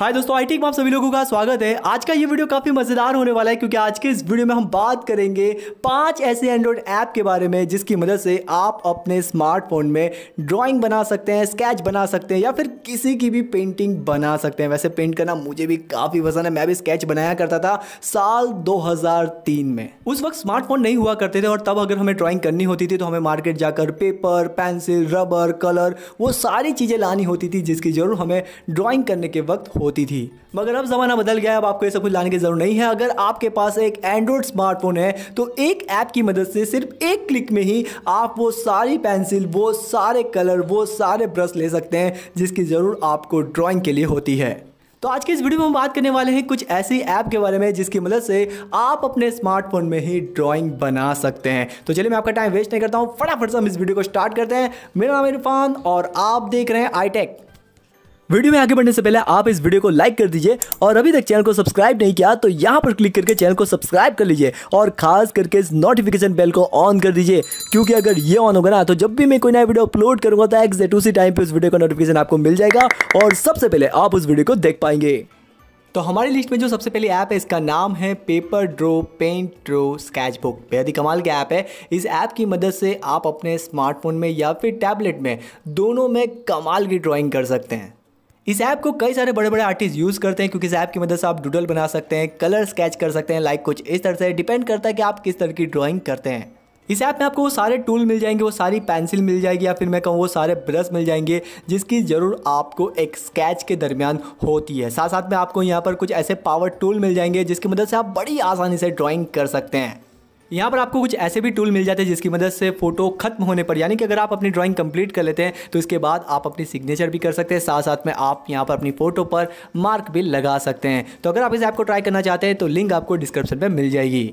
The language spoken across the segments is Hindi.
हाय दोस्तों आई टी में आप सभी लोगों का स्वागत है आज का ये वीडियो काफ़ी मज़ेदार होने वाला है क्योंकि आज के इस वीडियो में हम बात करेंगे पांच ऐसे एंड्रॉयड ऐप के बारे में जिसकी मदद से आप अपने स्मार्टफोन में ड्राइंग बना सकते हैं स्केच बना सकते हैं या फिर किसी की भी पेंटिंग बना सकते हैं वैसे पेंट करना मुझे भी काफ़ी पसंद है मैं भी स्केच बनाया करता था साल दो में उस वक्त स्मार्टफोन नहीं हुआ करते थे और तब अगर हमें ड्राइंग करनी होती थी तो हमें मार्केट जाकर पेपर पेंसिल रबर कलर वो सारी चीज़ें लानी होती थी जिसकी जरूर हमें ड्राॅइंग करने के वक्त हो होती थी मगर अब ज़माना बदल गया है अब आपको ये सब कुछ लाने की ज़रूरत नहीं है अगर आपके पास एक एंड्रॉयड स्मार्टफोन है तो एक ऐप की मदद से सिर्फ एक क्लिक में ही आप वो सारी पेंसिल वो सारे कलर वो सारे ब्रश ले सकते हैं जिसकी ज़रूरत आपको ड्राइंग के लिए होती है तो आज के इस वीडियो में हम बात करने वाले हैं कुछ ऐसी ऐप के बारे में जिसकी मदद से आप अपने स्मार्टफोन में ही ड्राइंग बना सकते हैं तो चलिए मैं आपका टाइम वेस्ट नहीं करता हूँ फटाफट से हम इस वीडियो को स्टार्ट करते हैं मेरा नाम इरफान और आप देख रहे हैं आईटेक टेक वीडियो में आगे बढ़ने से पहले आप इस वीडियो को लाइक कर दीजिए और अभी तक चैनल को सब्सक्राइब नहीं किया तो यहाँ पर क्लिक करके चैनल को सब्सक्राइब कर लीजिए और खास करके इस नोटिफिकेशन बेल को ऑन कर दीजिए क्योंकि अगर ये ऑन होगा ना तो जब भी मैं कोई नया वीडियो अपलोड करूँगा तो एक्जेक्ट उसी टाइम पर उस वीडियो का नोटिफिकेशन आपको मिल जाएगा और सबसे पहले आप उस वीडियो को देख पाएंगे तो हमारी लिस्ट में जो सबसे पहले ऐप है इसका नाम है paper draw paint draw sketch book बेहद ही कमाल का ऐप है इस ऐप की मदद से आप अपने स्मार्टफोन में या फिर टैबलेट में दोनों में कमाल की ड्राइंग कर सकते हैं इस ऐप को कई सारे बड़े बड़े आर्टिस्ट यूज़ करते हैं क्योंकि इस ऐप की मदद से आप डूडल बना सकते हैं कलर स्केच कर सकते हैं लाइक कुछ इस तरह से डिपेंड करता है कि आप किस तरह की ड्रॉइंग करते हैं इस ऐप में आपको वो सारे टूल मिल जाएंगे वो सारी पेंसिल मिल जाएगी या फिर मैं कहूँ वो सारे ब्रश मिल जाएंगे जिसकी ज़रूर आपको एक स्केच के दरमियान होती है साथ साथ में आपको यहाँ पर कुछ ऐसे पावर टूल मिल जाएंगे जिसकी मदद से आप बड़ी आसानी से ड्राइंग कर सकते हैं यहाँ पर आपको कुछ ऐसे भी टूल मिल जाते हैं जिसकी मदद से फोटो खत्म होने पर यानी कि अगर आप अपनी ड्राइंग कंप्लीट कर लेते हैं तो इसके बाद आप अपनी सिग्नेचर भी कर सकते हैं साथ साथ में आप यहाँ पर अपनी फोटो पर मार्क भी लगा सकते हैं तो अगर आप इस ऐप को ट्राई करना चाहते हैं तो लिंक आपको डिस्क्रिप्शन में मिल जाएगी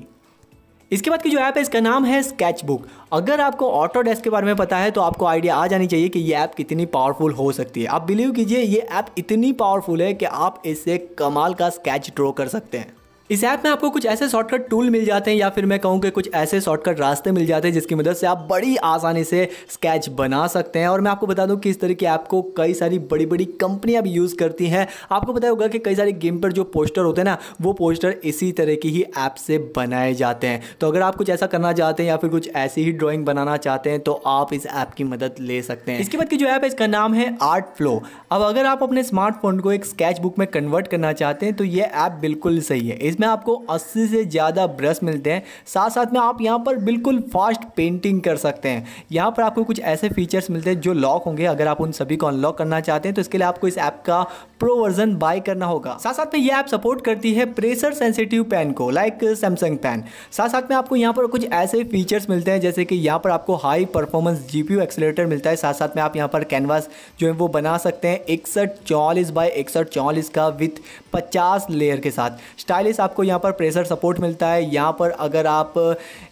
इसके बाद की जो ऐप है इसका नाम है बुक अगर आपको ऑटो डेस्क के बारे में पता है तो आपको आइडिया आ जानी चाहिए कि ये ऐप कितनी पावरफुल हो सकती है आप बिलीव कीजिए ये ऐप इतनी पावरफुल है कि आप इससे कमाल का स्केच ड्रॉ कर सकते हैं इस ऐप में आपको कुछ ऐसे शॉर्टकट टूल मिल जाते हैं या फिर मैं कहूँ कि कुछ ऐसे शॉर्टकट रास्ते मिल जाते हैं जिसकी मदद से आप बड़ी आसानी से स्केच बना सकते हैं और मैं आपको बता दूँ कि इस तरह की ऐप को कई सारी बड़ी बड़ी कंपनियाँ भी यूज़ करती हैं आपको पता होगा कि कई सारे गेम पर जो पोस्टर होते हैं ना वो पोस्टर इसी तरह की ही ऐप से बनाए जाते हैं तो अगर आप कुछ ऐसा करना चाहते हैं या फिर कुछ ऐसी ही ड्रॉइंग बनाना चाहते हैं तो आप इस ऐप की मदद ले सकते हैं इसके बाद की जो ऐप है इसका नाम है आर्ट फ्लो अब अगर आप अपने स्मार्टफोन को एक स्केच बुक में कन्वर्ट करना चाहते हैं तो ये ऐप बिल्कुल सही है इस जिसमें आपको 80 से ज़्यादा ब्रश मिलते हैं साथ साथ में आप यहाँ पर बिल्कुल फास्ट पेंटिंग कर सकते हैं यहाँ पर आपको कुछ ऐसे फीचर्स मिलते हैं जो लॉक होंगे अगर आप उन सभी को अनलॉक करना चाहते हैं तो इसके लिए आपको इस ऐप का प्रो वर्जन बाय करना होगा साथ साथ में ये ऐप सपोर्ट करती है प्रेशर सेंसिटिव पेन को लाइक सैमसंग पेन साथ साथ में आपको यहाँ पर कुछ ऐसे फीचर्स मिलते हैं जैसे कि यहाँ पर आपको high performance G P accelerator मिलता है साथ साथ में आप यहाँ पर कैनवास जो है वो बना सकते हैं इकसठ चौवालीस बाई इकसठ चौवालीस का विथ पचास लेयर के साथ स्टाइलिश आपको यहाँ पर प्रेशर सपोर्ट मिलता है यहाँ पर अगर आप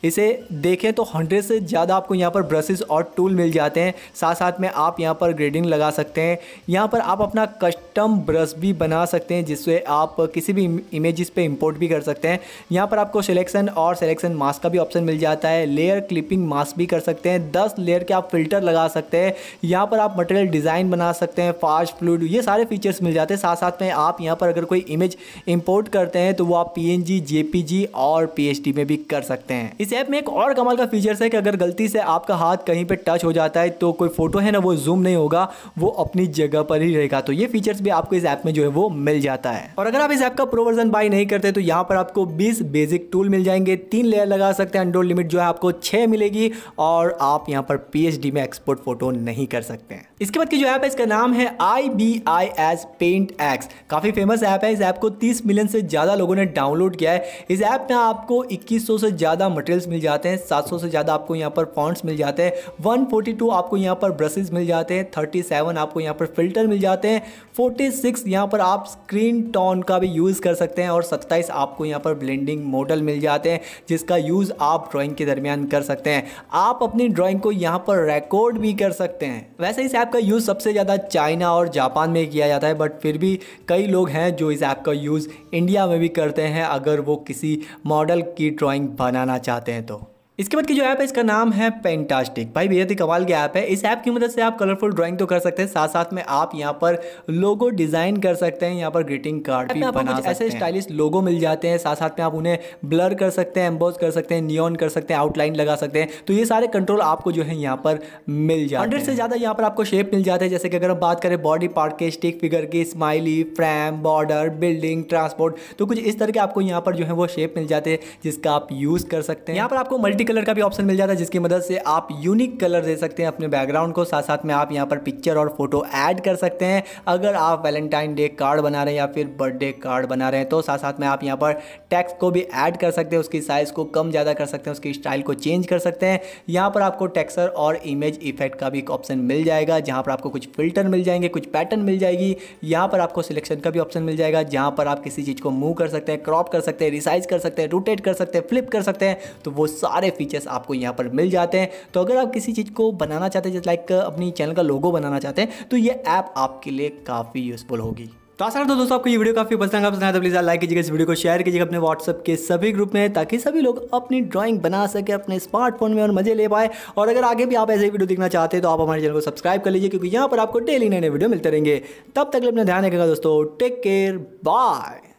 इसे देखें तो हंड्रेड से ज़्यादा आपको यहाँ पर ब्रशेज़ और टूल मिल जाते हैं साथ साथ में आप यहाँ पर ग्रेडिंग लगा सकते हैं यहाँ पर आप अपना कस्टम ब्रश भी बना सकते हैं जिससे आप किसी भी इमेजेस पे इंपोर्ट भी कर सकते हैं यहाँ पर आपको सिलेक्शन और सिलेक्शन मास्क का भी ऑप्शन मिल जाता है लेयर क्लिपिंग मास्क भी कर सकते हैं दस लेयर के आप फिल्टर लगा सकते हैं यहाँ पर आप मटेरियल डिज़ाइन बना सकते हैं फास्ट फ्लूड ये सारे फीचर्स मिल जाते हैं साथ साथ में आप यहाँ पर अगर कोई इमेज इम्पोर्ट करते हैं तो वो आप आप पीएनजी जेपीजी और पीएचडी में भी कर सकते हैं इस ऐप में एक और कमाल का फीचर है कि अगर गलती से आपका हाथ कहीं पे टच हो जाता है तो कोई फोटो है ना वो जूम नहीं होगा वो अपनी जगह पर ही रहेगा तो ये फीचर्स भी आपको इस ऐप में जो है वो मिल जाता है और अगर आप इस ऐप का प्रो वर्जन बाई नहीं करते तो यहाँ पर आपको बीस बेसिक टूल मिल जाएंगे तीन लेयर लगा सकते हैं अनडोर लिमिट जो है आपको छह मिलेगी और आप यहाँ पर पी में एक्सपोर्ट फोटो नहीं कर सकते हैं इसके बाद की जो ऐप है इसका नाम है I B I S paint X काफ़ी फेमस ऐप है इस ऐप को 30 मिलियन से ज़्यादा लोगों ने डाउनलोड किया है इस ऐप में आपको 2100 से ज़्यादा मटेरियल्स मिल जाते हैं 700 से ज़्यादा आपको यहाँ पर फॉन्ट्स मिल जाते हैं 142 आपको यहाँ पर ब्रशेज मिल जाते हैं 37 आपको यहाँ पर फिल्टर मिल जाते हैं 46 यहाँ पर आप स्क्रीन टोन का भी यूज़ कर सकते हैं और 27 आपको यहाँ पर ब्लेंडिंग मॉडल मिल जाते हैं जिसका यूज़ आप ड्राॅइंग के दरमियान कर सकते हैं आप अपनी ड्राॅइंग को यहाँ पर रिकॉर्ड भी कर सकते हैं वैसे इस ऐप का यूज़ सबसे ज़्यादा चाइना और जापान में किया जाता है बट फिर भी कई लोग हैं जो इस ऐप का यूज़ इंडिया में भी करते हैं हैं अगर वो किसी मॉडल की ड्राइंग बनाना चाहते हैं तो इसके बाद की जो ऐप है इसका नाम है पेंटास्टिक भाई बेहद ही कमाल की ऐप है इस ऐप की मदद से आप कलरफुल ड्राइंग तो कर सकते हैं साथ साथ में आप यहाँ पर लोगो डिज़ाइन कर सकते हैं यहाँ पर ग्रीटिंग कार्ड भी बना सकते ऐसे स्टाइलिश लोगो मिल जाते हैं साथ साथ में आप उन्हें ब्लर कर सकते हैं एम्बोज कर सकते हैं नियोन कर सकते हैं आउटलाइन लगा सकते हैं तो ये सारे कंट्रोल आपको जो है यहाँ पर मिल जाए हंड्रेड से ज़्यादा यहाँ पर आपको शेप मिल जाते हैं जैसे कि अगर हम बात करें बॉडी पार्ट के स्टिक फिगर की smiley frame border building transport तो कुछ इस तरह के आपको यहाँ पर जो है वो शेप मिल जाते हैं जिसका आप यूज़ कर सकते हैं यहाँ पर आपको मल्टी कलर का भी ऑप्शन मिल जाता है जिसकी मदद से आप यूनिक कलर दे सकते हैं अपने बैकग्राउंड को साथ साथ में आप यहाँ पर पिक्चर और फोटो ऐड कर सकते हैं अगर आप वैलेंटाइन डे कार्ड बना रहे हैं या फिर बर्थडे कार्ड बना रहे हैं तो साथ साथ में आप यहाँ पर टैक्स को भी ऐड कर सकते हैं उसकी साइज़ को कम ज़्यादा कर सकते हैं उसकी स्टाइल को चेंज कर सकते हैं यहाँ पर आपको टेक्सर और इमेज इफेक्ट का भी एक ऑप्शन मिल जाएगा जहाँ पर आपको कुछ फिल्टर मिल जाएंगे कुछ पैटर्न मिल जाएगी यहाँ पर आपको सिलेक्शन का भी ऑप्शन मिल जाएगा जहाँ पर आप किसी चीज़ को मूव कर सकते हैं क्रॉप कर सकते हैं रिसाइज कर सकते हैं रोटेट कर सकते हैं फ्लिप कर सकते हैं तो वो सारे फीचर्स आपको यहाँ पर मिल जाते हैं तो अगर आप किसी चीज़ को बनाना चाहते हैं जैसे लाइक अपनी चैनल का लोगो बनाना चाहते हैं तो ये ऐप आपके लिए काफ़ी यूज़फुल होगी तो आशा करता हूँ दोस्तों आपको ये वीडियो काफी पसंद आएगा पसंद है तो प्लीज़ लाइक कीजिएगा इस वीडियो को शेयर कीजिएगा अपने व्हाट्सअप के सभी ग्रुप में ताकि सभी लोग अपनी ड्राइंग बना सके अपने स्मार्टफोन में और मजे ले पाए और अगर आगे भी आप ऐसे वीडियो देखना चाहते हैं तो आप हमारे चैनल को सब्सक्राइब कर लीजिए क्योंकि यहाँ पर आपको डेली नए नए वीडियो मिलते रहेंगे तब तक अपना ध्यान रखेगा दोस्तों टेक केयर बाय